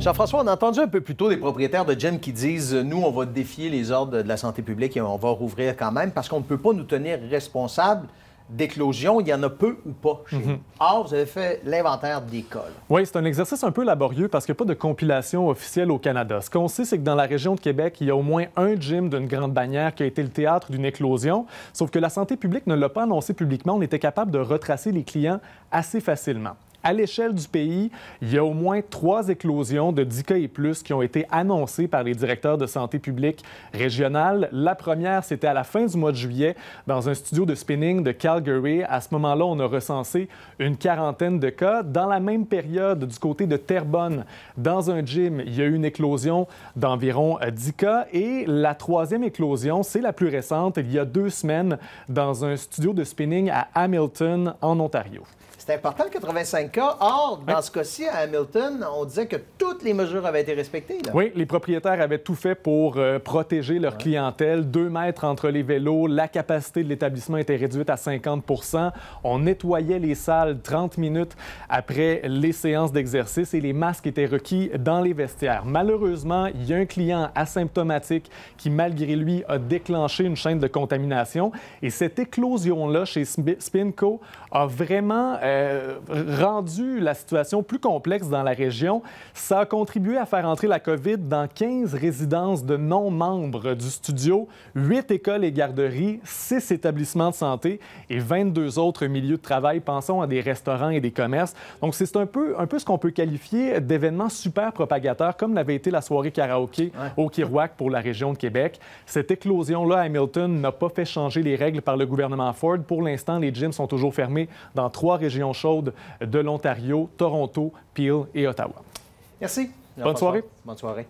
Jean-François, on a entendu un peu plus tôt des propriétaires de gym qui disent euh, nous, on va défier les ordres de la santé publique et on va rouvrir quand même parce qu'on ne peut pas nous tenir responsables d'éclosion, il y en a peu ou pas chez mhm. Or, vous avez fait l'inventaire des écoles. Oui, c'est un exercice un peu laborieux parce qu'il n'y a pas de compilation officielle au Canada. Ce qu'on sait, c'est que dans la région de Québec, il y a au moins un gym d'une grande bannière qui a été le théâtre d'une éclosion, sauf que la santé publique ne l'a pas annoncé publiquement. On était capable de retracer les clients assez facilement à l'échelle du pays, il y a au moins trois éclosions de 10 cas et plus qui ont été annoncées par les directeurs de santé publique régionale. La première, c'était à la fin du mois de juillet, dans un studio de spinning de Calgary. À ce moment-là, on a recensé une quarantaine de cas. Dans la même période, du côté de Terrebonne, dans un gym, il y a eu une éclosion d'environ 10 euh, cas. Et la troisième éclosion, c'est la plus récente, il y a deux semaines, dans un studio de spinning à Hamilton, en Ontario. C'est important, 85 cas. Or, dans ce cas-ci, à Hamilton, on disait que toutes les mesures avaient été respectées. Oui, les propriétaires avaient tout fait pour euh, protéger leur clientèle. Deux mètres entre les vélos, la capacité de l'établissement était réduite à 50 On nettoyait les salles 30 minutes après les séances d'exercice et les masques étaient requis dans les vestiaires. Malheureusement, il y a un client asymptomatique qui, malgré lui, a déclenché une chaîne de contamination. Et cette éclosion-là chez Spinco a vraiment rendu la situation plus complexe dans la région. Ça a contribué à faire entrer la COVID dans 15 résidences de non-membres du studio, 8 écoles et garderies, 6 établissements de santé et 22 autres milieux de travail. Pensons à des restaurants et des commerces. Donc, c'est un peu, un peu ce qu'on peut qualifier d'événement super propagateur, comme l'avait été la soirée karaoké au Kirouac pour la région de Québec. Cette éclosion-là à Hamilton n'a pas fait changer les règles par le gouvernement Ford. Pour l'instant, les gyms sont toujours fermés dans trois régions chaudes de l'Ontario. Ontario, Toronto, Peel et Ottawa. Merci. Bonne soirée. Bonne soirée.